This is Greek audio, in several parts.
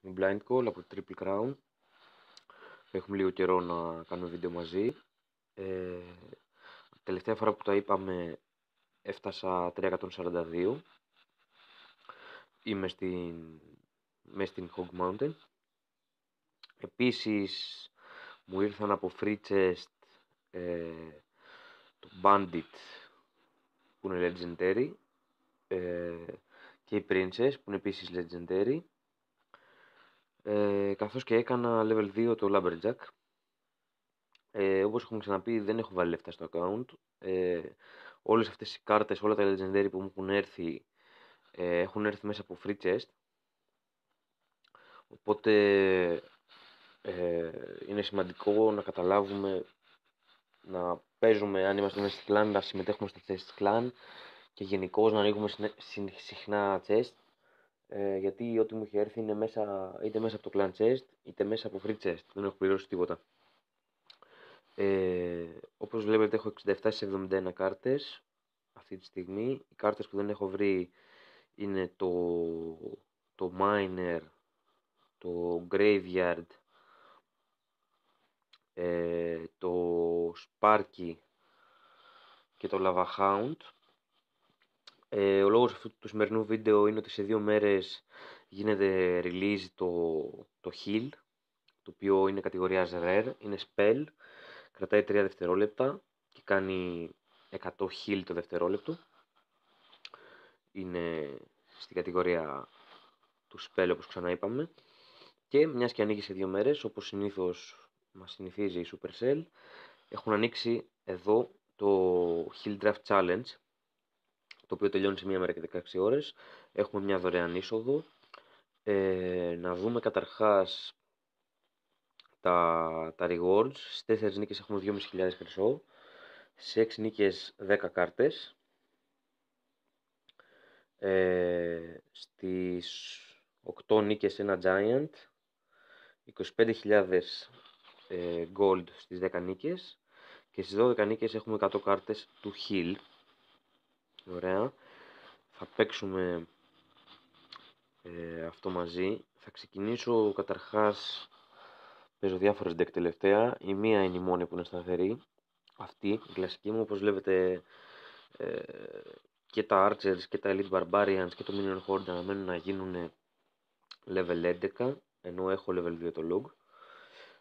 είναι blind call από το Triple Crown. Έχουμε λίγο καιρό να κάνουμε βίντεο μαζί. Ε, τελευταία φορά που τα είπαμε έφτασα 342. Είμαι στην, μέσα στην Hog Mountain. Επίσης μου ήρθαν από Free Chest ε, το Bandit που είναι Legendary ε, και η Princess που είναι επίσης Legendary ε, καθώς και έκανα level 2 το Lumberjack. Ε, όπως έχουμε ξαναπεί δεν έχω βάλει λεφτά στο account. Ε, όλες αυτές οι κάρτες, όλα τα legendary που μου έχουν έρθει ε, έχουν έρθει μέσα από free chest. Οπότε ε, είναι σημαντικό να καταλάβουμε να παίζουμε αν είμαστε μέσα στη κλάν, να συμμετέχουμε στο chest clan και γενικώς να ανοίγουμε συχνά chest ε, γιατί ό,τι μου είχε έρθει είναι μέσα, είτε μέσα από το clan chest, είτε μέσα από free chest. Δεν έχω πληρώσει τίποτα. Ε, όπως βλέπετε έχω 67 71 κάρτες αυτή τη στιγμή. Οι κάρτες που δεν έχω βρει είναι το, το Miner, το Graveyard, ε, το Sparky και το Lava Hound. Ε, ο λόγος αυτού του σημερινού βίντεο είναι ότι σε δύο μέρες γίνεται release το, το heal, το οποίο είναι κατηγορία, rare, είναι spell, κρατάει 3 δευτερόλεπτα και κάνει 100 heal το δευτερόλεπτο. Είναι στην κατηγορία του spell όπως ξαναείπαμε. Και μιας και ανοίγει σε δύο μέρες, όπως συνήθως μας συνηθίζει η Supercell, έχουν ανοίξει εδώ το Heal Draft Challenge, το οποίο τελειώνει σε μία μέρα και 16 ώρες. Έχουμε μια δωρεάν είσοδο. Ε, να δούμε καταρχάς τα, τα rewards. Στις 4 νίκες έχουμε 2.500 χρυσό. Σε 6 νίκες 10 κάρτες. Ε, στις 8 νίκες ένα Giant. 25.000 ε, gold στις 10 νίκες. Και στις 12 νίκες έχουμε 100 κάρτες του heal. Ωραία. Θα παίξουμε ε, αυτό μαζί. Θα ξεκινήσω καταρχάς, παίζω διάφορες deck τελευταία. Η μία είναι η μόνη που είναι σταθερή. Αυτή, η κλασική μου, όπως βλέπετε ε, και τα Archers και τα Elite Barbarians και το Minion Horde αναμένουν να γίνουν level 11, ενώ έχω level 2 το log.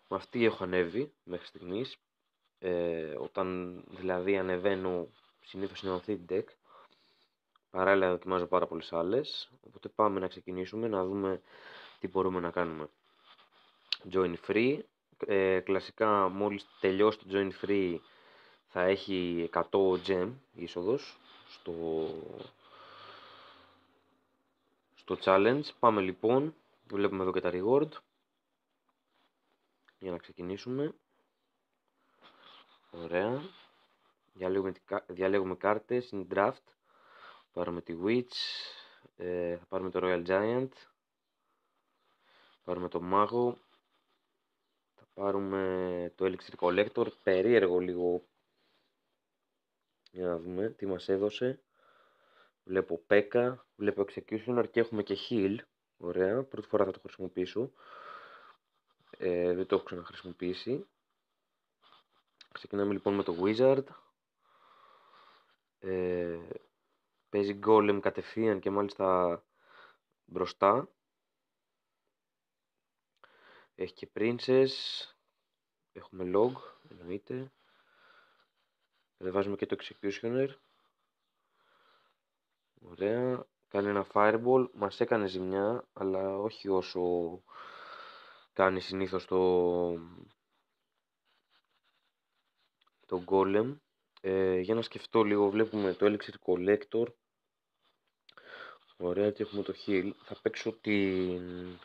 Με αυτή έχω ανέβει μέχρι στιγμής. Ε, όταν δηλαδή ανεβαίνω συνήθως είναι αυτή η deck Παράλληλα δοκιμάζω πάρα πολλές άλλες, οπότε πάμε να ξεκινήσουμε να δούμε τι μπορούμε να κάνουμε. Join free, ε, κλασικά μόλις τελειώσει το join free θα έχει 100 gem είσοδος στο, στο challenge. Πάμε λοιπόν, βλέπουμε εδώ και τα reward για να ξεκινήσουμε. Ωραία. Διαλέγουμε, διαλέγουμε κάρτες, είναι draft πάρουμε τη Witch, ε, θα πάρουμε το Royal Giant, θα πάρουμε το Μάγο, θα πάρουμε το Elixir Collector, περίεργο λίγο, για να δούμε τι μας έδωσε. Βλέπω P.E.K.K.A, βλέπω Executioner και έχουμε και Heal, ωραία, πρώτη φορά θα το χρησιμοποιήσω. Ε, δεν το έχω ξαναχρησιμοποιήσει. Ξεκινάμε λοιπόν με το Wizard. Ε, Παίζει γκόλεμ κατευθείαν και μάλιστα μπροστά. Έχει και Princess. Έχουμε log, εννοείται. βάζουμε και το executioner. Ωραία. Κάνει ένα fireball. Μας έκανε ζημιά, αλλά όχι όσο κάνει συνήθως το, το golem. Ε, για να σκεφτώ λίγο, βλέπουμε το Elixir Collector. Ωραία και έχουμε το Heal. Θα παίξω την...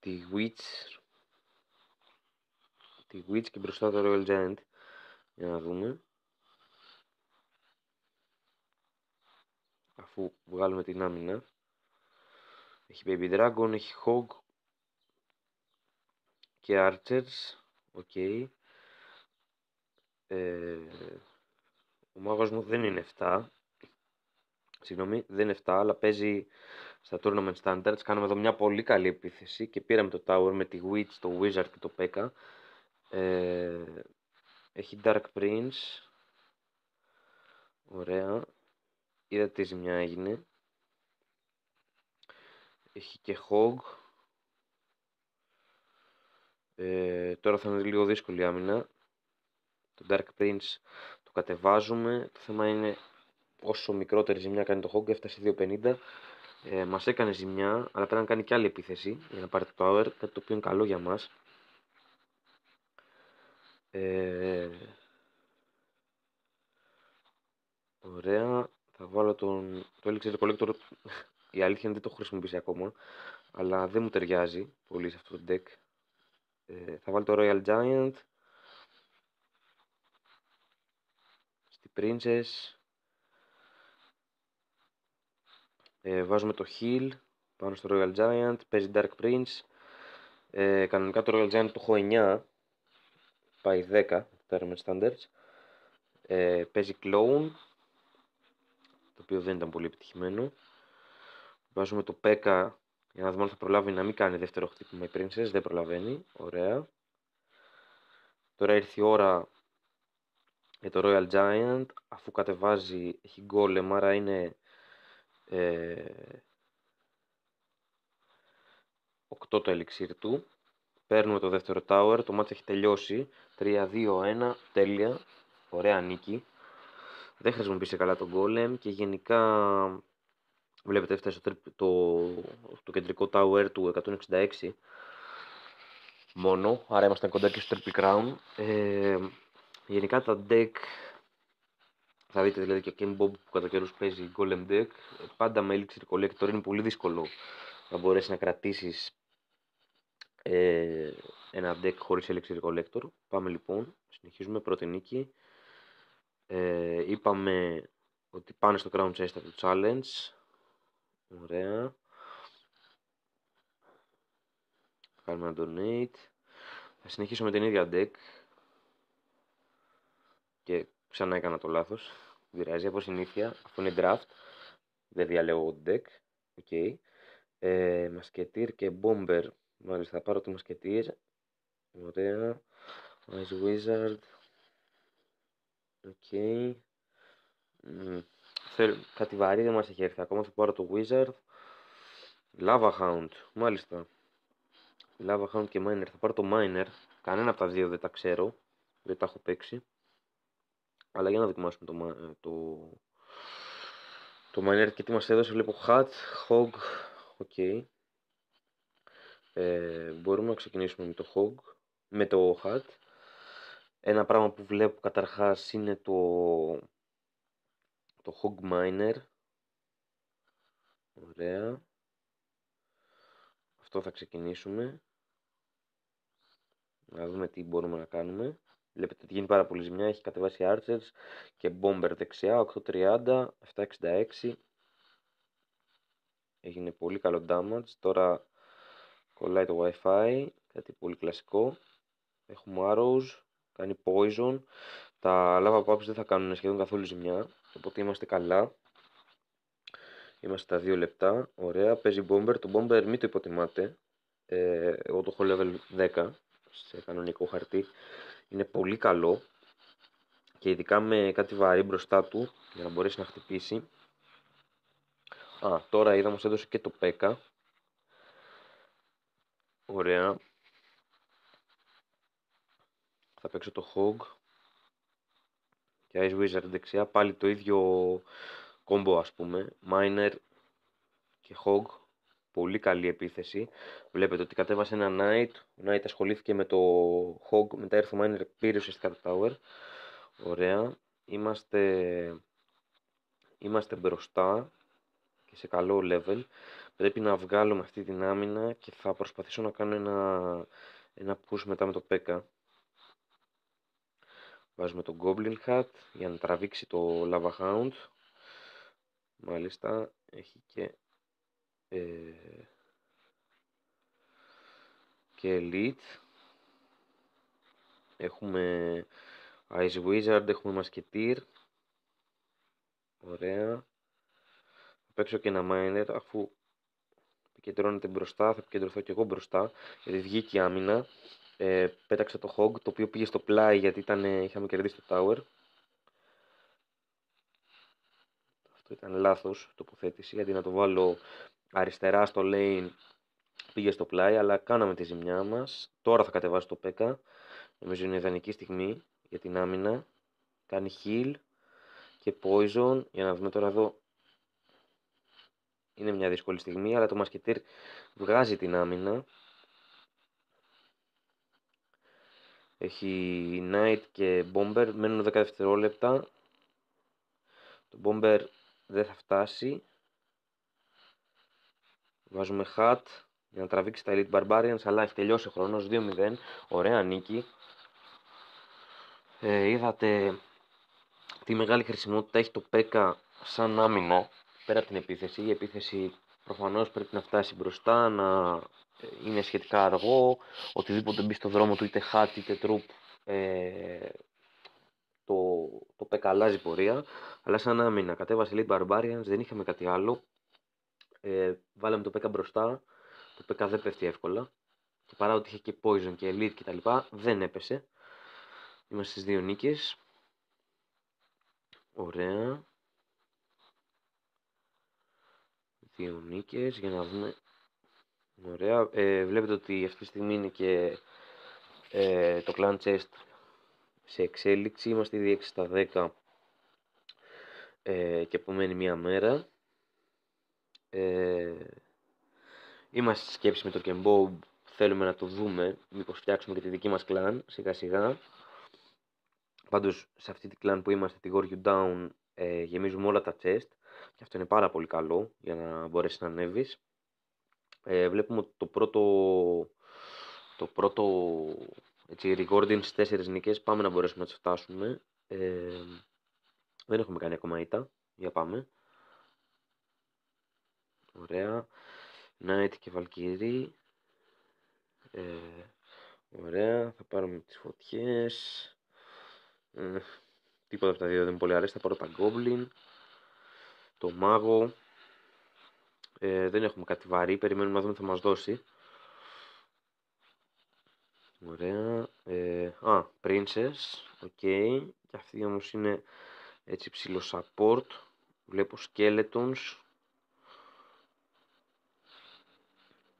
τη Witch. Τη Witch και μπροστά το Royal Giant. Για να δούμε. Αφού βγάλουμε την άμυνα. Έχει Baby Dragon, έχει Hog. Και Archers. Οκ. Okay. Ε, ο μάγος μου δεν είναι 7. Συγγνώμη, δεν είναι 7, αλλά παίζει στα tournament standards. Κάναμε εδώ μια πολύ καλή επίθεση και πήραμε το tower με τη Witch, το Wizard και το P.E.K.K.A. Ε, έχει Dark Prince. Ωραία. Είδα τι ζημιά έγινε. Έχει και Hog. Ε, τώρα θα είναι λίγο δύσκολη άμυνα το Dark Prince το κατεβάζουμε. Το θέμα είναι όσο μικρότερη ζημιά κάνει το Hog, έφτασε 2.50. Ε, μας έκανε ζημιά, αλλά πρέπει να κάνει και άλλη επίθεση για να πάρει το power, κάτι το οποίο είναι καλό για μας. Ε, ωραία, θα βάλω τον, το Elixir Collector, η αλήθεια είναι δεν το έχω χρησιμοποιήσει ακόμα, αλλά δεν μου ταιριάζει πολύ σε αυτό το deck. Ε, θα βάλω το Royal Giant, princess ε, βάζουμε το heal πάνω στο Royal Giant, παίζει Dark Prince ε, κανονικά το Royal Giant το έχω 9 πάει 10 Tournament Standards ε, παίζει Clone το οποίο δεν ήταν πολύ επιτυχημένο βάζουμε το P.E.K.K.A για να δούμε αν θα προλάβει να μην κάνει δεύτερο χτύπημα η Princess δεν προλαβαίνει, ωραία τώρα ήρθε η ώρα για το Royal Giant αφού κατεβάζει έχει γκόλεμ άρα είναι ε, 8 το ελιξίρ του παίρνουμε το δεύτερο tower το ματι εχει έχει τελειώσει 3-2-1 τέλεια ωραία νίκη δεν χρησιμοποίησε καλά τον γκόλεμ και γενικά βλέπετε έφτασε το, το, το κεντρικό tower του 166 μόνο άρα ήμασταν κοντά και στο Triple Crown ε, Γενικά τα deck, θα δείτε δηλαδή και Ken Bob που κατά καιρούς παίζει Golem Deck, πάντα με Elixir Collector είναι πολύ δύσκολο να μπορέσεις να κρατήσεις ε, ένα deck χωρίς Elixir Collector. Πάμε λοιπόν, συνεχίζουμε, πρώτη νίκη. Ε, είπαμε ότι πάνε στο Crown Chest Challenge. Ωραία. Κάνουμε ένα donate. Θα συνεχίσω με την ίδια deck και ξανά έκανα το λάθος. Δεν από συνήθεια, αφού είναι draft, δεν διαλέγω deck, οκ. Okay. Ε, μασκετήρ και bomber, μάλιστα θα πάρω το μασκετήρ, ωραία, Ice Wizard, οκ. Okay. Θέλω, κάτι βαρύ δεν μας έχει έρθει, ακόμα θα πάρω το Wizard, Lava Hound, μάλιστα. Lava Hound και Miner, θα πάρω το Miner, κανένα από τα δύο δεν τα ξέρω, δεν τα έχω παίξει. Αλλά για να δοκιμάσουμε το, ε, το, το miner και τι μας έδωσε. Βλέπω Hat, Hog, ok. Ε, μπορούμε να ξεκινήσουμε με το Hog, με το Hat. Ένα πράγμα που βλέπω καταρχάς είναι το, το Hog Miner. Ωραία. Αυτό θα ξεκινήσουμε. Να δούμε τι μπορούμε να κάνουμε. Βλέπετε ότι γίνει πάρα πολύ ζημιά. Έχει κατεβάσει Archers και Bomber δεξιά. 8.30, 7.66. Έγινε πολύ καλό damage. Τώρα κολλάει το wifi, Κάτι πολύ κλασικό. Έχουμε Arrows. Κάνει Poison. Τα λάβα Pops δεν θα κάνουν σχεδόν καθόλου ζημιά. Οπότε είμαστε καλά. Είμαστε τα 2 λεπτά. Ωραία. Παίζει Bomber. Το Bomber μην το υποτιμάτε. Ε, εγώ το έχω level 10 σε κανονικό χαρτί είναι πολύ καλό και ειδικά με κάτι βαρύ μπροστά του για να μπορέσει να χτυπήσει. Α, τώρα είδαμε μας έδωσε και το πέκα. Ωραία. Θα παίξω το Hog. Και Ice Wizard δεξιά. Πάλι το ίδιο κόμπο ας πούμε. Miner και Hog πολύ καλή επίθεση. Βλέπετε ότι κατέβασε ένα Knight. Ο Knight ασχολήθηκε με το Hog, μετά έρθει ο Miner, πήρε ουσιαστικά το Tower. Ωραία. Είμαστε, είμαστε μπροστά και σε καλό level. Πρέπει να βγάλουμε αυτή την άμυνα και θα προσπαθήσω να κάνω ένα, ένα push μετά με το P.E.K.K.A. Βάζουμε τον Goblin Hat για να τραβήξει το Lava Hound. Μάλιστα, έχει και ε, και Elite. Έχουμε Ice Wizard, έχουμε Masketeer. Ωραία. Θα παίξω και ένα Miner, αφού επικεντρώνεται μπροστά, θα επικεντρωθώ και εγώ μπροστά, γιατί βγήκε η άμυνα. Ε, πέταξα το Hog, το οποίο πήγε στο πλάι γιατί ήταν, είχαμε κερδίσει το Tower. Αυτό ήταν λάθος τοποθέτηση, γιατί να το βάλω αριστερά στο lane πήγε στο πλάι, αλλά κάναμε τη ζημιά μας. Τώρα θα κατεβάσει το Πέκα. Νομίζω είναι ιδανική στιγμή για την άμυνα. Κάνει heal και poison. Για να δούμε τώρα εδώ. Είναι μια δύσκολη στιγμή, αλλά το μασκετήρ βγάζει την άμυνα. Έχει Knight και Bomber. Μένουν 10 δευτερόλεπτα. Το Bomber δεν θα φτάσει. Βάζουμε hat για να τραβήξει τα Elite Barbarians, αλλά έχει τελειώσει ο χρόνος, 2-0, ωραία νίκη. Ε, είδατε τι μεγάλη χρησιμότητα έχει το ΠΕΚΑ σαν άμυνα, πέρα από την επίθεση. Η επίθεση προφανώς πρέπει να φτάσει μπροστά, να ε, είναι σχετικά αργό, οτιδήποτε μπει στο δρόμο του, είτε hat είτε troop, ε, το, το αλλάζει πορεία, αλλά σαν άμυνα κατέβασε Elite Barbarians, δεν είχαμε κάτι άλλο, ε, βάλαμε το Πέκα μπροστά. Το Πέκα δεν πέφτει εύκολα. Και παρά ότι είχε και Poison και Elite τα λοιπά, δεν έπεσε. Είμαστε στις δύο νίκες. Ωραία. Δύο νίκες για να δούμε. Ωραία. Ε, βλέπετε ότι αυτή τη στιγμή είναι και ε, το Clan Chest σε εξέλιξη. Είμαστε ήδη 6 στα 10 ε, και απομένει μία μέρα. Ε, είμαστε στη σκέψη με το Κεμπό. θέλουμε να το δούμε, Μήπως φτιάξουμε και τη δική μας κλάν, σιγά σιγά. Πάντως, σε αυτή τη κλάν που είμαστε, τη Gorgyu Down, ε, γεμίζουμε όλα τα chest και αυτό είναι πάρα πολύ καλό για να μπορέσεις να ανεβεί. Ε, βλέπουμε το πρώτο, το πρώτο έτσι, recording στις 4 νικές πάμε να μπορέσουμε να τις φτάσουμε. Ε, δεν έχουμε κάνει ακόμα ήττα. Για πάμε. Ωραία. Knight και Valkyrie. Ε, ωραία. Θα πάρουμε τις φωτιές. Ε, τίποτα από τα δύο δεν μου πολύ αρέσει. Θα πάρω τα Goblin. Το Μάγο. Ε, δεν έχουμε κάτι βαρύ. Περιμένουμε να δούμε τι θα μας δώσει. Ωραία. Ε, α, Princess. Οκ. Okay. Και αυτή όμως είναι έτσι ψηλό support. Βλέπω Skeletons.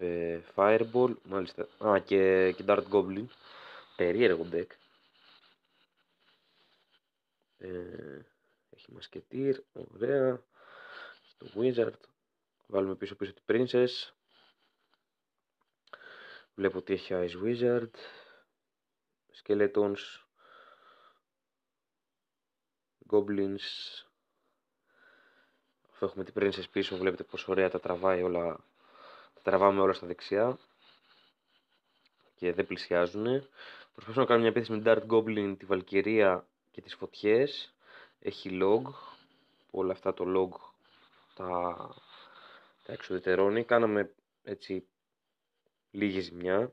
Ε, Fireball, μάλιστα. Α, και, και Dart Goblin. Περίεργο deck. Ε, έχει Masketeer, ωραία. Το Wizard. Βάλουμε πίσω πίσω την Princess. Βλέπω ότι έχει Ice Wizard. Skeletons. Goblins. Αφού έχουμε την Princess πίσω, βλέπετε πόσο ωραία τα τραβάει όλα τραβάμε όλα στα δεξιά και δεν πλησιάζουν. Προσπαθώ να κάνω μια επίθεση με Dart Goblin, τη Βαλκυρία και τις φωτιές. Έχει log, όλα αυτά το log τα, τα εξουδετερώνει. Κάναμε έτσι λίγη ζημιά.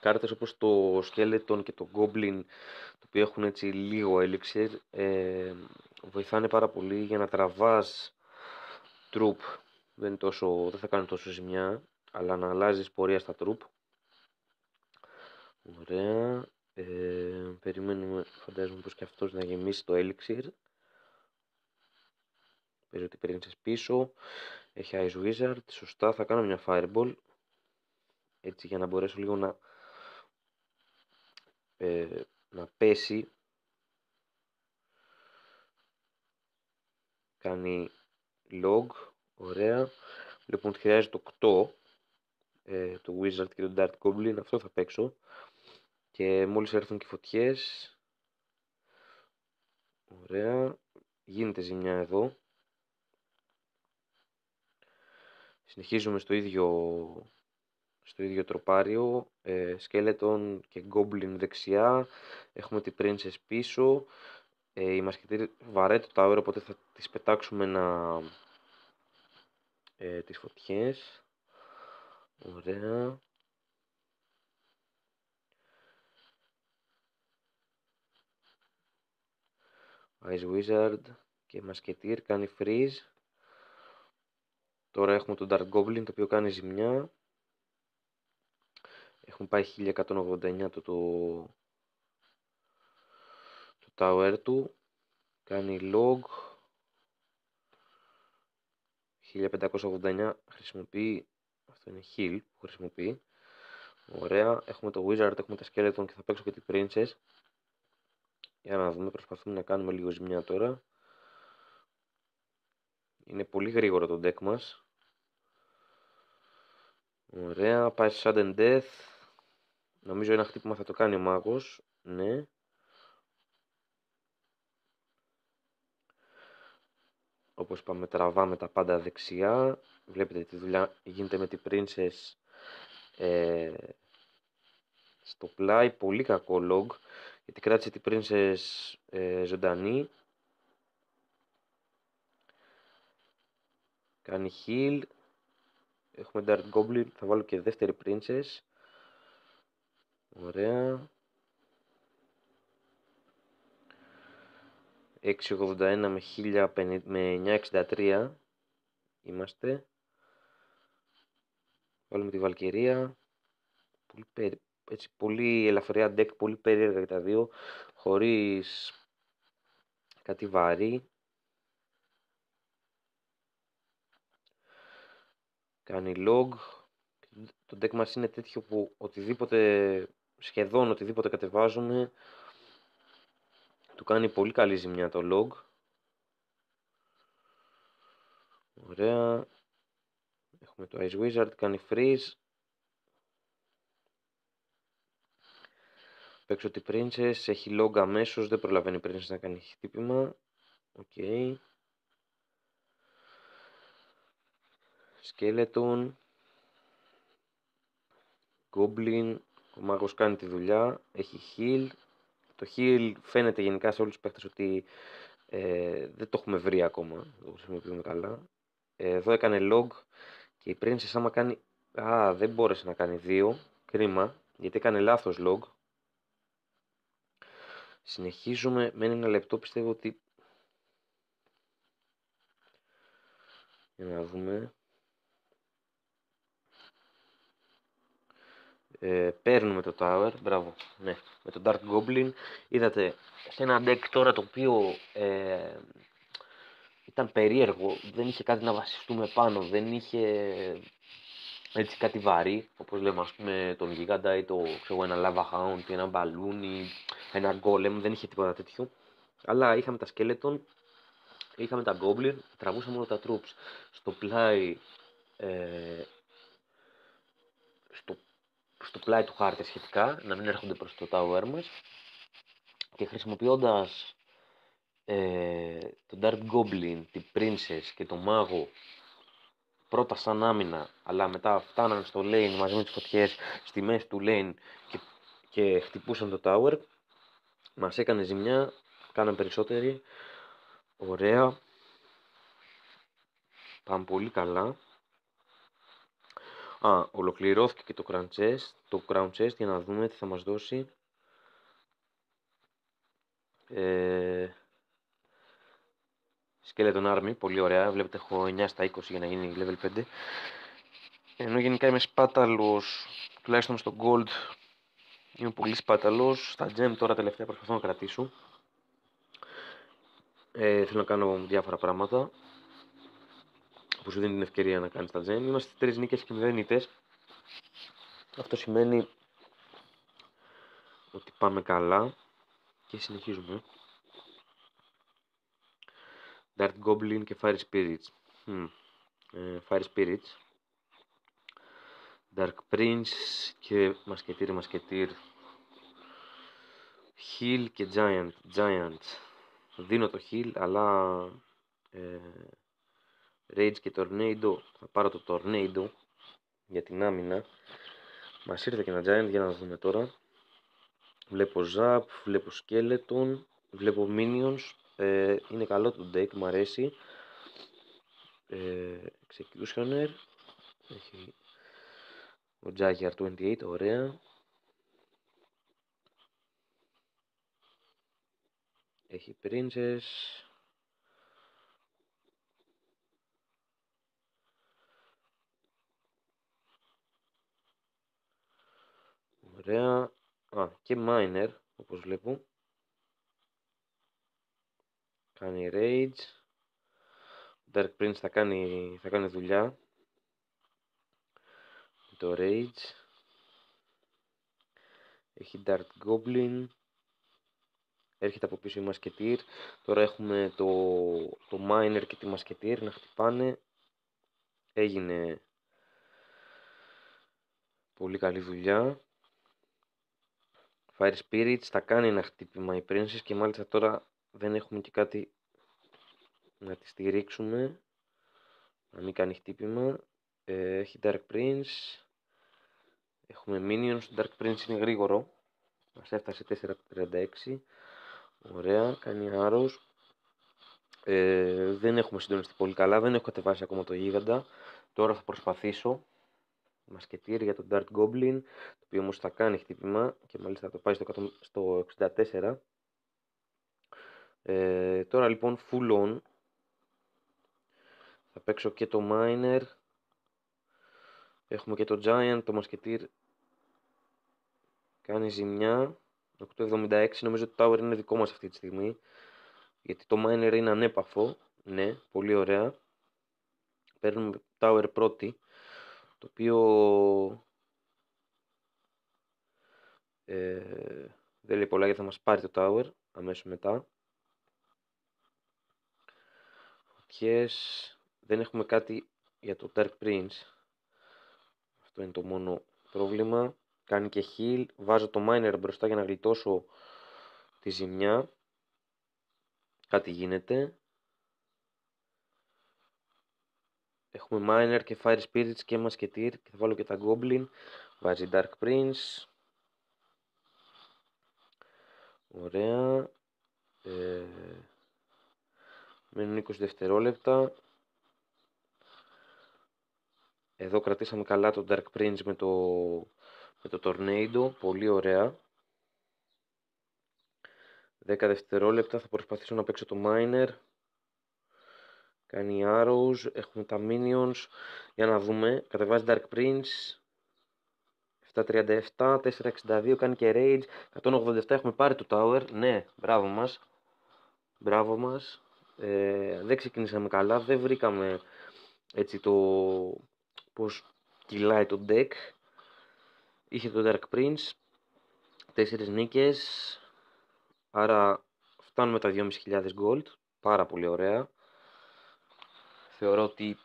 Κάρτες όπως το Skeleton και το Goblin, το οποίο έχουν έτσι λίγο elixir, ε, βοηθάνε πάρα πολύ για να τραβάς troop δεν, τόσο, δεν θα κάνω τόσο ζημιά, αλλά να αλλάζεις πορεία στα τρουπ. Ωραία. Ε, περιμένουμε, φαντάζομαι πως και αυτός να γεμίσει το elixir. Παίζει ότι περίμενες πίσω. Έχει Ice Wizard. Σωστά, θα κάνω μια Fireball. Έτσι για να μπορέσω λίγο να, ε, να πέσει. Κάνει log. Ωραία. Λοιπόν, χρειάζεται 8 ε, το Wizard και το Dart Goblin. Αυτό θα παίξω. Και μόλις έρθουν και φωτιές... Ωραία. Γίνεται ζημιά εδώ. Συνεχίζουμε στο ίδιο, στο ίδιο τροπάριο. Ε, Skeleton και Goblin δεξιά. Έχουμε την Princess πίσω. Ε, η μασκετήρη βαρέτο τα Tower, οπότε θα τις πετάξουμε να ε, τις φωτιές. Ωραία. Ice Wizard και Masketeer κάνει freeze. Τώρα έχουμε τον Dark Goblin το οποίο κάνει ζημιά. έχουμε πάει 1189 το, το, το tower του. Κάνει log. 1589 χρησιμοποιεί, αυτό είναι heal που χρησιμοποιεί. Ωραία, έχουμε το wizard, έχουμε τα skeleton και θα παίξω και την princess. Για να δούμε, προσπαθούμε να κάνουμε λίγο ζημιά τώρα. Είναι πολύ γρήγορο το deck μας. Ωραία, πάει σε sudden death. Νομίζω ένα χτύπημα θα το κάνει ο μάγος. Ναι. όπως είπαμε τραβάμε τα πάντα δεξιά βλέπετε τη δουλειά γίνεται με την Princess ε, στο πλάι πολύ κακό log γιατί κράτησε την Princess ε, ζωντανή κάνει heal έχουμε Dart Goblin θα βάλω και δεύτερη Princess ωραία 681 με, 1050, με 963 είμαστε. Βάλουμε τη Βαλκυρία. Πολύ, έτσι, πολύ ελαφριά deck, πολύ περίεργα και τα δύο. Χωρίς κάτι βαρύ. Κάνει log. Το deck μας είναι τέτοιο που οτιδήποτε, σχεδόν οτιδήποτε κατεβάζουμε, του κάνει πολύ καλή ζημιά το log. Ωραία. Έχουμε το Ice Wizard, κάνει freeze. Παίξω τη Princess, έχει log αμέσως, δεν προλαβαίνει η Princess να κάνει χτύπημα. Οκ. Okay. Skeleton. Goblin. Ο μάγος κάνει τη δουλειά. Έχει heal. Το heel φαίνεται γενικά σε όλους τους παίχτες ότι ε, δεν το έχουμε βρει ακόμα, το χρησιμοποιούμε καλά. Ε, εδώ έκανε log και η Princess άμα κάνει... Α, δεν μπόρεσε να κάνει δύο, κρίμα, γιατί έκανε λάθος log. Συνεχίζουμε, με ένα λεπτό, πιστεύω ότι... Για να δούμε... Ε, παίρνουμε το tower, μπράβο, ναι, με το Dark Goblin. Είδατε, σε ένα deck τώρα το οποίο ε, ήταν περίεργο, δεν είχε κάτι να βασιστούμε πάνω, δεν είχε έτσι κάτι βαρύ, όπως λέμε ας πούμε τον Γίγαντα ή το ξέρω, ένα Lava Hound ή ένα μπαλούνι, ένα Golem, δεν είχε τίποτα τέτοιο. Αλλά είχαμε τα Skeleton, είχαμε τα Goblin, τραβούσαμε όλα τα Troops. Στο πλάι, ε, στο προς το πλάι του χάρτη σχετικά, να μην έρχονται προς το tower μας και χρησιμοποιώντας ε, τον Dark Goblin, την Princess και τον Μάγο πρώτα σαν άμυνα, αλλά μετά φτάναν στο lane μαζί με τις φωτιές στη μέση του lane και, και χτυπούσαν το tower μας έκανε ζημιά, κάναν περισσότερη ωραία πάμε πολύ καλά Α, ολοκληρώθηκε και το crown chest, το crown chest για να δούμε τι θα μας δώσει. Ε, Skeleton Army, πολύ ωραία, βλέπετε έχω 9 στα 20 για να γίνει level 5. Ενώ γενικά είμαι σπάταλος, τουλάχιστον στο gold είμαι πολύ σπάταλος, στα gem τώρα τελευταία προσπαθώ να κρατήσω. Ε, θέλω να κάνω διάφορα πράγματα που σου δίνει την ευκαιρία να κάνεις τα τζέμ. Είμαστε τρεις νίκες και μηδέν νίτε. Αυτό σημαίνει ότι πάμε καλά και συνεχίζουμε. Dark Goblin και Fire Spirits. Hmm. Fire Spirits. Dark Prince και Μασκετήρ, Μασκετήρ. Heal και Giant. Giant. Δίνω το Heal αλλά ε, Rage και Tornado. Θα πάρω το Tornado για την άμυνα. Μας ήρθε και ένα Giant για να το δούμε τώρα. Βλέπω Zap, βλέπω Skeleton, βλέπω Minions. Ε, είναι καλό το deck, μου αρέσει. Ε, executioner. Έχει ο Jaguar 28, ωραία. Έχει Princess. Ωραία. Α, και miner, όπως βλέπω. Κάνει rage. Dark Prince θα κάνει, θα κάνει δουλειά. Το rage. Έχει Dark Goblin. Έρχεται από πίσω η Μασκετήρ. Τώρα έχουμε το, το Miner και τη Μασκετήρ να χτυπάνε. Έγινε πολύ καλή δουλειά. Fire Spirits θα κάνει ένα χτύπημα η Princess και μάλιστα τώρα δεν έχουμε και κάτι να τη στηρίξουμε να μην κάνει χτύπημα ε, έχει Dark Prince έχουμε Minions Dark Prince είναι γρήγορο μας έφτασε 4.36 ωραία, κάνει Arrows ε, δεν έχουμε συντονιστεί πολύ καλά δεν έχω κατεβάσει ακόμα το γίγαντα τώρα θα προσπαθήσω Μασκετήρ για τον Dart Goblin, το οποίο όμως θα κάνει χτύπημα και μάλιστα το πάει στο 64. Ε, τώρα λοιπόν full on. Θα παίξω και το Miner. Έχουμε και το Giant, το Μασκετήρ. κάνει ζημιά. Το 76 νομίζω ότι το Tower είναι δικό μας αυτή τη στιγμή. Γιατί το Miner είναι ανέπαφο. Ναι, πολύ ωραία. Παίρνουμε Tower πρώτη το οποίο ε, δεν λέει πολλά γιατί θα μας πάρει το tower αμέσως μετά. Φωτιές, δεν έχουμε κάτι για το Dark Prince. Αυτό είναι το μόνο πρόβλημα. Κάνει και heal, βάζω το miner μπροστά για να γλιτώσω τη ζημιά. Κάτι γίνεται. Έχουμε Miner και Fire Spirits και Musketeer και θα βάλω και τα Goblin. Βάζει Dark Prince. Ωραία. Ε, μένουν 20 δευτερόλεπτα. Εδώ κρατήσαμε καλά το Dark Prince με το, με το Tornado. Πολύ ωραία. 10 δευτερόλεπτα θα προσπαθήσω να παίξω το Miner. Κάνει arrows, έχουμε τα minions. Για να δούμε, κατεβάζει Dark Prince. 737, 462, κάνει και Rage. 187 έχουμε πάρει το Tower. Ναι, μπράβο μας. Μπράβο μας. Ε, δεν ξεκινήσαμε καλά, δεν βρήκαμε έτσι το πως κυλάει το deck. Είχε το Dark Prince. 4 νίκες. Άρα φτάνουμε τα 2.500 gold. Πάρα πολύ ωραία θεωρώ ότι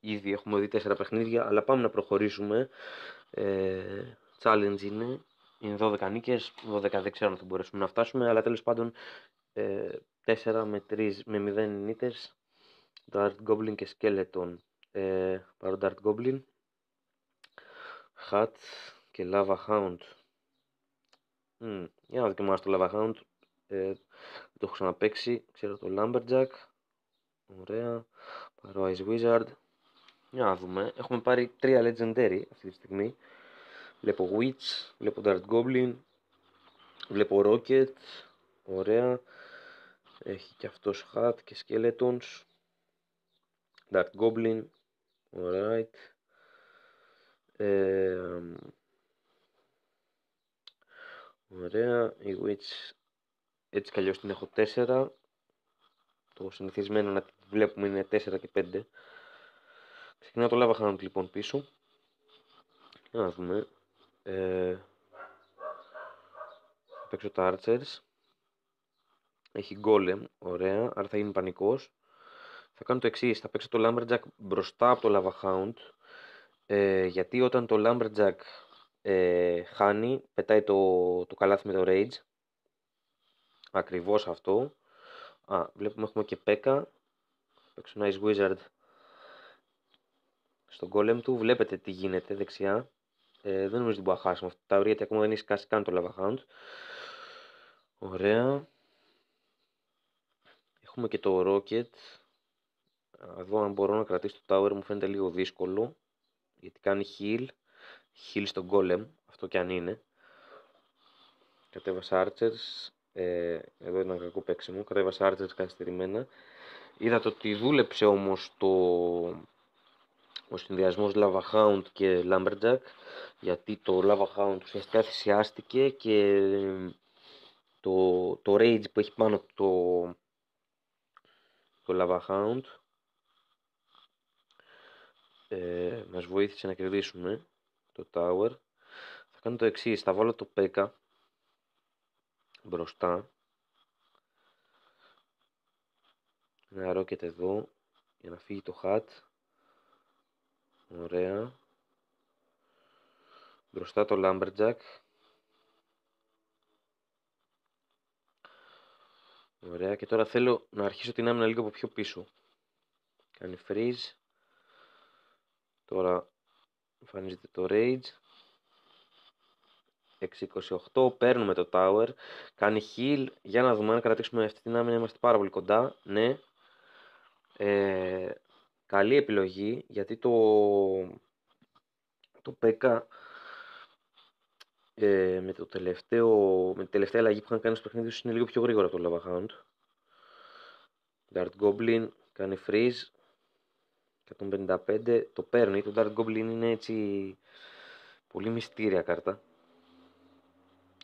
ήδη έχουμε δει τέσσερα παιχνίδια, αλλά πάμε να προχωρήσουμε. Ε, challenge είναι. Είναι 12 νίκες, 12 δεν ξέρω αν θα μπορέσουμε να φτάσουμε, αλλά τέλος πάντων ε, 4 με 3 με 0 νίτες. Dart Goblin και Skeleton. Ε, πάρω Dart Goblin. Hat και Lava Hound. Mm, για να δοκιμάσω το Lava Hound. Ε, το έχω ξαναπέξει. Ξέρω το Lumberjack. Ωραία. Paradise Wizard. Για να δούμε. Έχουμε πάρει τρία Legendary αυτή τη στιγμή. Βλέπω Witch, βλέπω Dark Goblin, βλέπω Rocket. Ωραία. Έχει και αυτός Hat και Skeletons. Dark Goblin. Alright. Ε, ωραία. Η Witch έτσι κι την έχω 4. Το συνηθισμένο να την βλέπουμε είναι 4 και 5. Ξεκινά το Lava Χάνοντ λοιπόν πίσω. Να δούμε. Ε, παίξω τα Archers. Έχει Golem, ωραία, άρα θα γίνει πανικός. Θα κάνω το εξής, θα παίξω το Lumberjack μπροστά από το Lava Hound. Ε, γιατί όταν το Lumberjack ε, χάνει, πετάει το, το καλάθι με το Rage. Ακριβώς αυτό. Α, βλέπουμε έχουμε και Πέκα παίξω Nice Wizard στον golem του. Βλέπετε τι γίνεται δεξιά. Ε, δεν νομίζω ότι μπορεί να χάσουμε αυτό γιατί ακόμα δεν έχει σκάσει καν το Lava Hound. Ωραία. Έχουμε και το Rocket. Εδώ αν μπορώ να κρατήσω το Tower μου φαίνεται λίγο δύσκολο. Γιατί κάνει heal. Heal στον Golem. Αυτό κι αν είναι. Κατέβασα Archers. Ε, εδώ ένα κακό παίξιμο. Κατέβασα Archers καθυστερημένα. Είδατε ότι δούλεψε όμως το... ο συνδυασμός Lava Hound και Lumberjack γιατί το Lava Hound ουσιαστικά θυσιάστηκε και το, το Rage που έχει πάνω το, το Lava Hound ε, μας βοήθησε να κερδίσουμε το Tower θα κάνω το εξής, θα βάλω το P.E.K.K.A μπροστά να ρόκετ εδώ για να φύγει το hat, Ωραία. Μπροστά το Lumberjack. Ωραία και τώρα θέλω να αρχίσω την άμυνα λίγο από πιο πίσω. Κάνει freeze. Τώρα εμφανίζεται το rage. 6.28, παίρνουμε το tower, κάνει heal, για να δούμε αν κρατήσουμε αυτή την άμυνα, είμαστε πάρα πολύ κοντά, ναι, ε, καλή επιλογή γιατί το, το ΠΕΚΑ ε, με, το τελευταίο, με την τελευταία αλλαγή που είχαν κάνει στο παιχνίδι είναι λίγο πιο γρήγορα το Lava Hound. Dart Goblin κάνει freeze 155 το παίρνει, το Dart Goblin είναι έτσι πολύ μυστήρια κάρτα.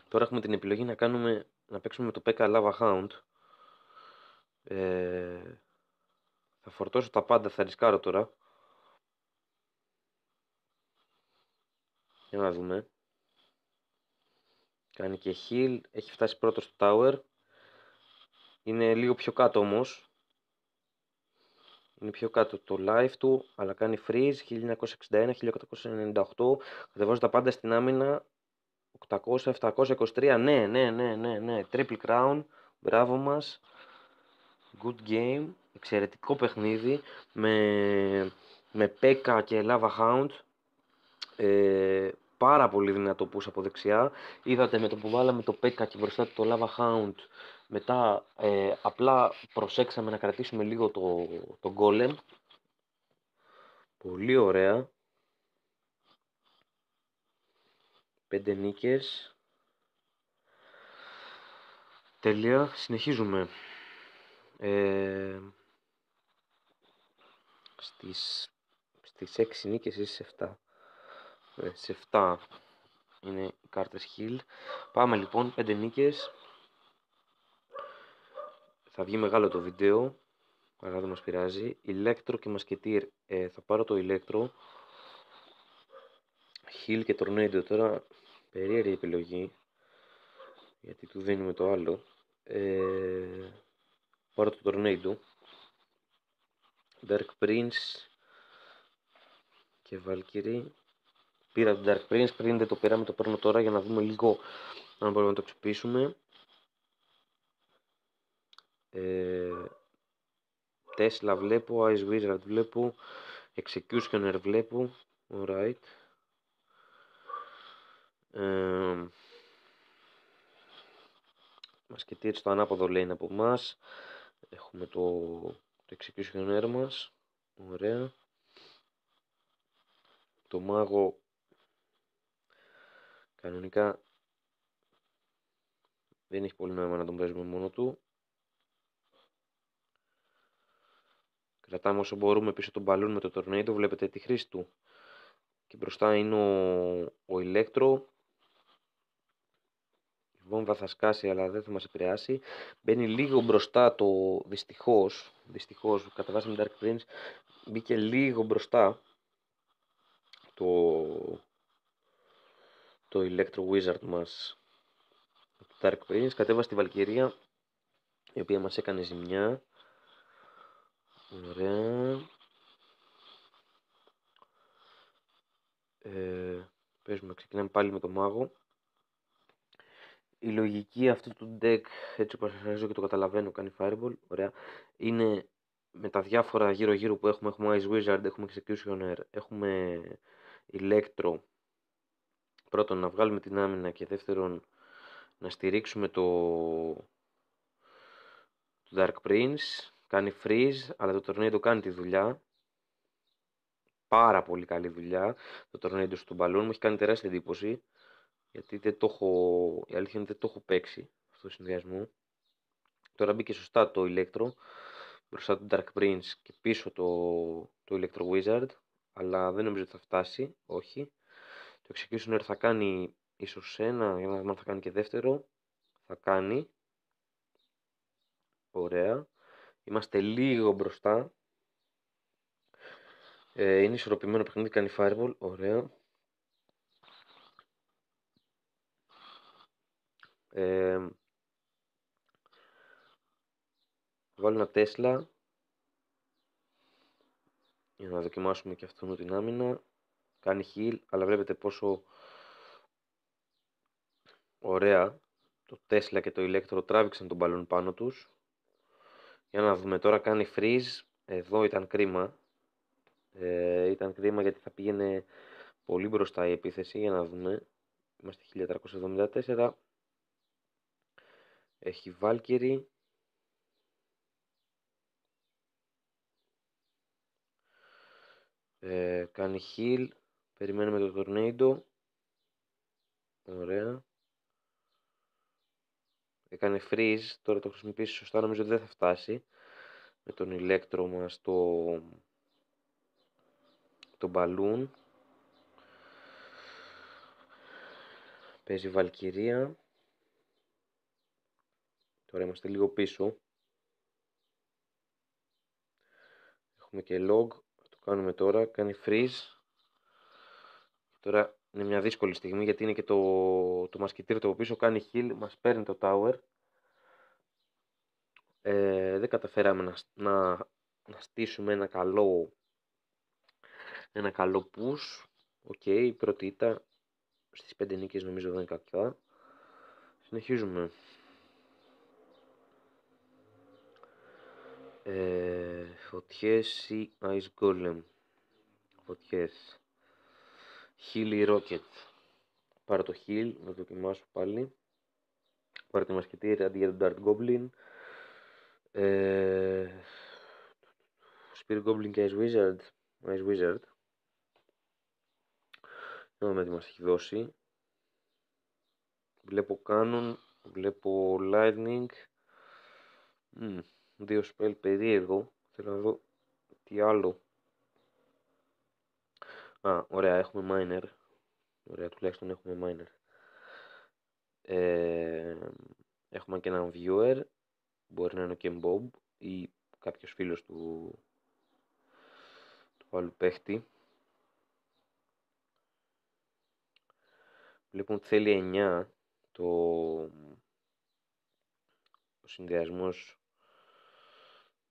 Τώρα έχουμε την επιλογή να κάνουμε να παίξουμε με το ΠΕΚΑ e Lava Hound ε, θα φορτώσω τα πάντα, θα ρισκάρω τώρα. Για να δούμε. Κάνει και heal, έχει φτάσει πρώτο στο tower. Είναι λίγο πιο κάτω όμως. Είναι πιο κάτω το life του, αλλά κάνει freeze 1961-1898. Κατεβάζω τα πάντα στην άμυνα. 800-723, ναι, ναι, ναι, ναι, ναι, triple crown, μπράβο μας. Good game, εξαιρετικό παιχνίδι με, με Πέκα και Lava Hound. Ε, πάρα πολύ δυνατό πούς από δεξιά. Είδατε με το που βάλαμε το Πέκα και μπροστά το Lava Hound. Μετά ε, απλά προσέξαμε να κρατήσουμε λίγο το, το Golem. Πολύ ωραία. Πέντε νίκες. Τέλεια. Συνεχίζουμε. Ε, στις, στις 6 νίκες ή στις 7. Ε, 7 είναι οι κάρτες χιλ. Πάμε λοιπόν, 5 νίκες. Θα βγει μεγάλο το βίντεο, αλλά δεν μας πειράζει. Ηλέκτρο και Μασκετήρ, ε, θα πάρω το ηλέκτρο. Χιλ και Tornado τώρα, περίεργη επιλογή, γιατί του δίνουμε το άλλο. Ε, το Tornado, Dark Prince και Valkyrie. Πήρα τον Dark Prince, πριν δεν το πήραμε, το παίρνω τώρα για να δούμε λίγο αν μπορούμε να το ξυπήσουμε. Ε, Tesla βλέπω, Ice Wizard βλέπω, Executioner βλέπω, alright. Ε, μας στο το ανάποδο λέει από εμάς. Έχουμε το, το executioner μας. Ωραία. Το μάγο κανονικά δεν έχει πολύ νόημα να τον παίζουμε μόνο του. Κρατάμε όσο μπορούμε πίσω τον μπαλούν με το τορνέιντο. Βλέπετε τη χρήση του. Και μπροστά είναι ο, ο ηλέκτρο βόμβα θα σκάσει αλλά δεν θα μας επηρεάσει. Μπαίνει λίγο μπροστά το δυστυχώς, δυστυχώς κατεβάσει Dark Prince, μπήκε λίγο μπροστά το, το Electro Wizard μας. Το Dark Prince κατέβασε τη Βαλκυρία η οποία μας έκανε ζημιά. Ωραία. Ε, παίζουμε, ξεκινάμε πάλι με το μάγο η λογική αυτού του deck, έτσι όπως σας και το καταλαβαίνω, κάνει fireball, ωραία, είναι με τα διάφορα γύρω-γύρω που έχουμε, έχουμε Ice Wizard, έχουμε Executioner, έχουμε Electro, πρώτον να βγάλουμε την άμυνα και δεύτερον να στηρίξουμε το, το Dark Prince, κάνει freeze, αλλά το Tornado κάνει τη δουλειά, πάρα πολύ καλή δουλειά, το Tornado στον μπαλόν, μου έχει κάνει τεράστια εντύπωση, γιατί δεν το έχω, η αλήθεια είναι δεν το έχω παίξει στο συνδυασμό. Τώρα μπήκε σωστά το Electro, μπροστά το Dark Prince και πίσω το, το Electro Wizard, αλλά δεν νομίζω ότι θα φτάσει, όχι. Το Executioner θα κάνει ίσως ένα, για να δούμε αν θα κάνει και δεύτερο, θα κάνει. Ωραία. Είμαστε λίγο μπροστά. Ε, είναι ισορροπημένο παιχνίδι, κάνει Fireball, ωραία. Ε, βάλω ένα Τέσλα για να δοκιμάσουμε και αυτόν την άμυνα. Κάνει χιλ αλλά βλέπετε πόσο ωραία το Τέσλα και το Ηλέκτρο τράβηξαν τον μπαλόν πάνω τους. Για να δούμε τώρα κάνει φρίζ Εδώ ήταν κρίμα. Ε, ήταν κρίμα γιατί θα πήγαινε πολύ μπροστά η επίθεση. Για να δούμε. Είμαστε 1374. Έχει Valkyrie. Ε, κάνει χιλ. Περιμένουμε το Tornado. Ωραία. Έκανε ε, freeze. Τώρα το χρησιμοποιήσει σωστά. Νομίζω ότι δεν θα φτάσει. Με τον ηλεκτρο μας το... το μπαλούν, Παίζει Βαλκυρία. Τώρα είμαστε λίγο πίσω. Έχουμε και log. Το κάνουμε τώρα. Κάνει freeze. Τώρα είναι μια δύσκολη στιγμή γιατί είναι και το, το μασκητήριο το πίσω. Κάνει heal. Μας παίρνει το tower. Ε, δεν καταφέραμε να, να, στήσουμε ένα καλό ένα καλό push. Οκ, okay, η πρώτη ήττα στις 5 νίκες νομίζω δεν είναι κακά. Συνεχίζουμε. Ε, φωτιές ή Ice Golem. Φωτιές. Heal ή Rocket. Πάρε το Heal, να το δοκιμάσω πάλι. Πάρε τη μασκητήρια αντί για τον Dart Goblin. Ε, Spear Goblin και Ice Wizard. Ice Wizard. Να δούμε τι μας έχει δώσει. Βλέπω Canon, βλέπω Lightning. Mm δύο σπέλ περίεργο. Θέλω να δω τι άλλο. Α, ωραία, έχουμε miner. Ωραία, τουλάχιστον έχουμε miner. Ε, έχουμε και έναν viewer. Μπορεί να είναι και Bob ή κάποιος φίλος του, του άλλου παίχτη. λοιπόν θέλει 9 το ο συνδυασμός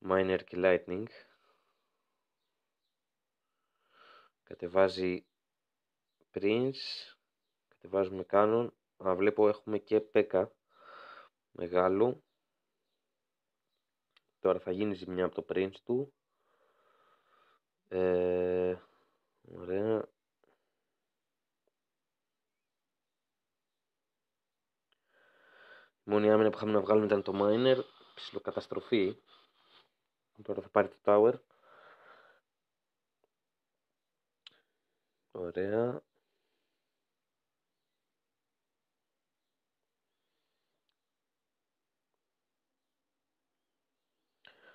Miner και Lightning κατεβάζει Prince κατεβάζουμε Canon Α, βλέπω έχουμε και πέκα μεγάλο. τώρα θα γίνει ζημιά από το Prince του ε, ωραία η μόνη άμυνα που είχαμε να βγάλουμε ήταν το Miner ψηλοκαταστροφή Τώρα θα πάρει το tower. Ωραία.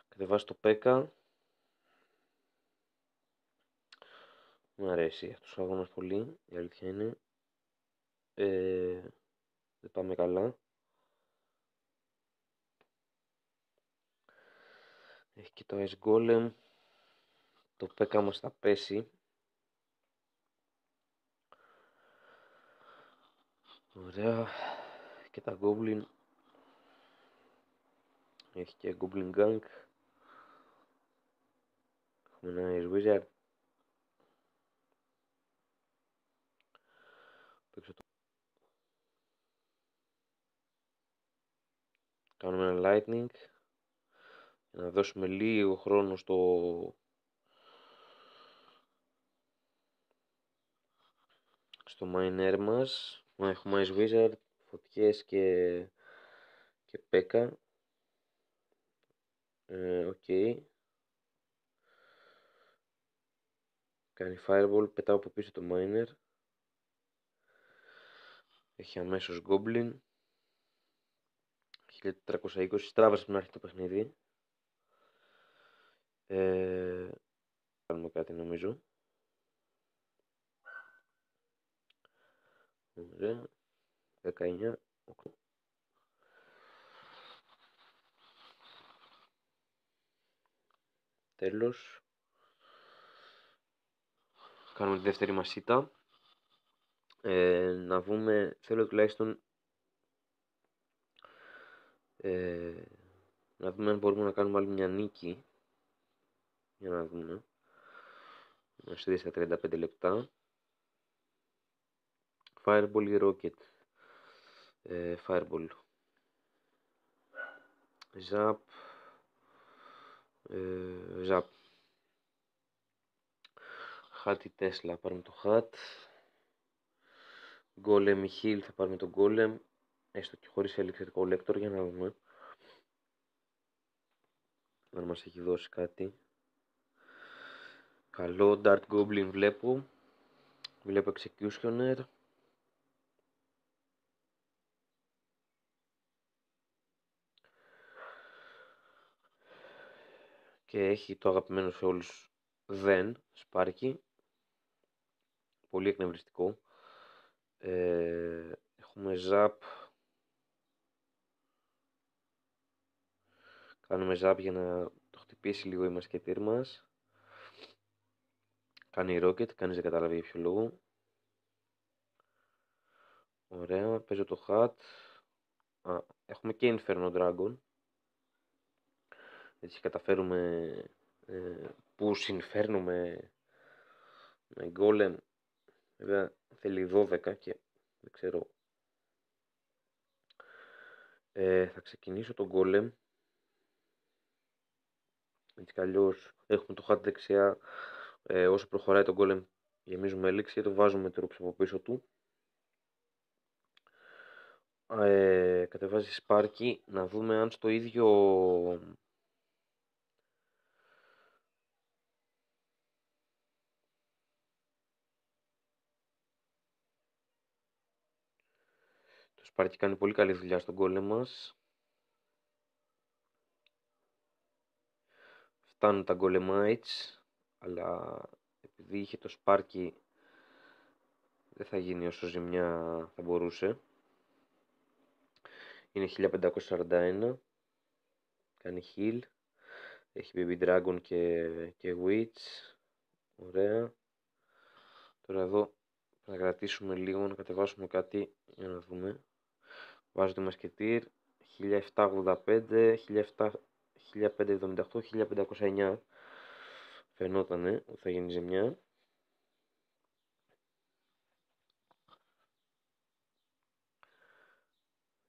Κατεβάζει το πέκα. Μου αρέσει αυτός ο αγώνας πολύ, η αλήθεια είναι. Ε, δεν πάμε καλά. Έχει και το Ice Golem. Το πέκα μας θα πέσει. Ωραία. Και τα Goblin. Έχει και Goblin Gang. Έχουμε ένα Ice Wizard. Κάνουμε ένα lightning να δώσουμε λίγο χρόνο στο στο miner μας έχουμε Ice Wizard, φωτιές και και πέκα ε, ok κάνει fireball, πετάω από πίσω το miner έχει αμέσως goblin 1420, στράβασε να έρθει το παιχνίδι ε, κάνουμε κάτι νομίζω. Ωραία. 19. Τέλος. Κάνουμε τη δεύτερη μασίτα ε, να βούμε, θέλω τουλάχιστον ε, να δούμε αν μπορούμε να κάνουμε άλλη μια νίκη για να δούμε. Είμαστε στα 35 λεπτά. Fireball ή Rocket. Ε, fireball. Zap. Ε, zap. ή Tesla. Πάρουμε το Χάτ, Golem ή Χίλ. Θα πάρουμε το Golem. Έστω και χωρίς ελεκτρικό Collector. για να δούμε. Αν μας έχει δώσει κάτι. Καλό Dart Goblin βλέπω. Βλέπω Executioner. Και έχει το αγαπημένο σε όλους Δεν, Sparky Πολύ εκνευριστικό. Ε, έχουμε Zap Κάνουμε Zap για να το χτυπήσει λίγο η μασκετήρ μας. Κάνει rocket, κανείς δεν καταλάβει για ποιο λόγο. Ωραία, παίζω το hat. Α, έχουμε και Inferno Dragon. Έτσι καταφέρουμε ε, που συμφέρνουμε με Golem. Βέβαια θέλει 12 και δεν ξέρω. Ε, θα ξεκινήσω τον Golem. Έτσι κι έχουμε το hat δεξιά ε, όσο προχωράει τον κόλεμ γεμίζουμε έλεξη και το βάζουμε το ρούξο από πίσω του. Ε, κατεβάζει σπάρκι να δούμε αν στο ίδιο το σπάρκι κάνει πολύ καλή δουλειά στον κόλεμ μας φτάνουν τα γκολεμάιτς αλλά επειδή είχε το σπάρκι δεν θα γίνει όσο ζημιά θα μπορούσε είναι 1541 κάνει heal έχει baby dragon και, και witch ωραία τώρα εδώ θα κρατήσουμε λίγο να κατεβάσουμε κάτι για να δούμε βάζω το μασκετήρ 1785 1778 1509 Φαινότανε ότι θα γίνει ζημιά.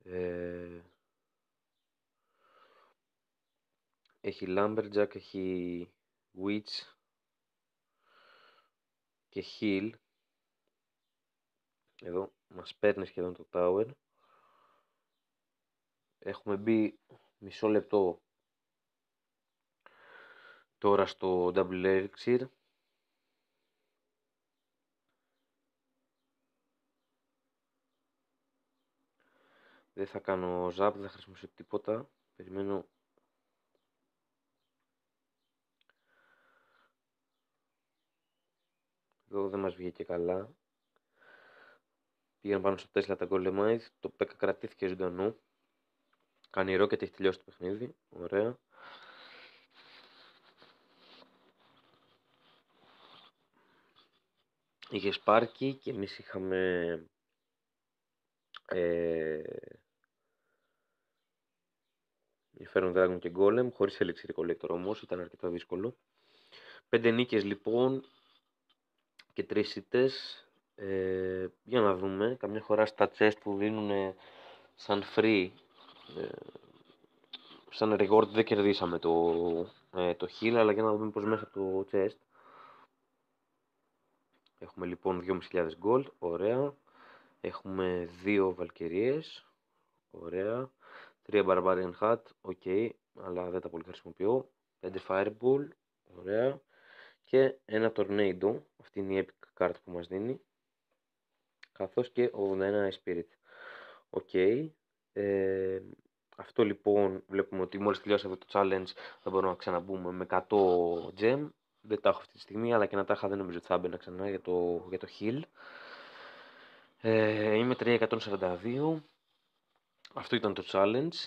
Ε... Έχει Lumberjack, έχει Witch και Χιλ. Εδώ μας παίρνει σχεδόν το Tower. Έχουμε μπει μισό λεπτό τώρα στο double elixir δεν θα κάνω ζάπ δεν θα χρησιμοποιήσω τίποτα περιμένω εδώ δεν μας βγήκε καλά πήγαν πάνω στο Tesla τα golemite, το 10 κρατήθηκε ζωντανού κάνει και έχει τελειώσει το παιχνίδι ωραία είχες Σπάρκι και εμείς είχαμε ε, Inferno Dragon και Golem χωρίς Elixir Collector όμως, ήταν αρκετά δύσκολο. Πέντε νίκες λοιπόν και τρεις σίτες. Ε, για να δούμε, καμιά φορά στα chest που δίνουν σαν free, ε, σαν ρεγόρτ, δεν κερδίσαμε το, ε, το heal, αλλά για να δούμε πως μέσα από το chest Έχουμε λοιπόν 2.500 gold, ωραία. Έχουμε 2 βαλκυρίε, ωραία. 3 Barbarian Hat, οκ, αλλά δεν τα πολύ χρησιμοποιώ. 5 Fireball, ωραία. Και ένα Tornado, αυτή είναι η epic card που μας δίνει. Καθώς και 81 Spirit. Οκ. Ε, αυτό λοιπόν βλέπουμε ότι μόλις τελειώσει αυτό το challenge θα μπορούμε να ξαναμπούμε με 100 gem δεν τα έχω αυτή τη στιγμή, αλλά και να τα είχα δεν νομίζω ότι θα έμπαινα ξανά για το, για το Hill. Ε, είμαι 342. Αυτό ήταν το challenge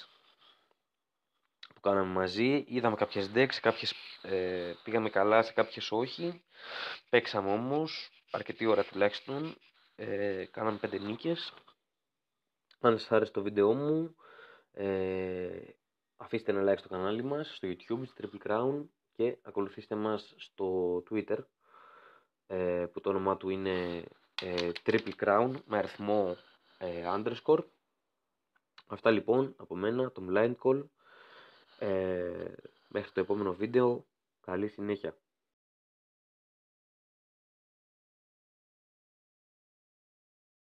που κάναμε μαζί. Είδαμε κάποιες decks, κάποιες ε, πήγαμε καλά, σε κάποιες όχι. Παίξαμε όμως, αρκετή ώρα τουλάχιστον. Ε, κάναμε πέντε νίκες. Αν σας άρεσε το βίντεο μου, ε, αφήστε ένα like στο κανάλι μας, στο YouTube, στο Triple Crown και ακολουθήστε μας στο Twitter ε, που το όνομά του είναι ε, Triple Crown με αριθμό ε, underscore. Αυτά λοιπόν από μένα, το Blind Call. μέχρι το επόμενο βίντεο. Καλή συνέχεια.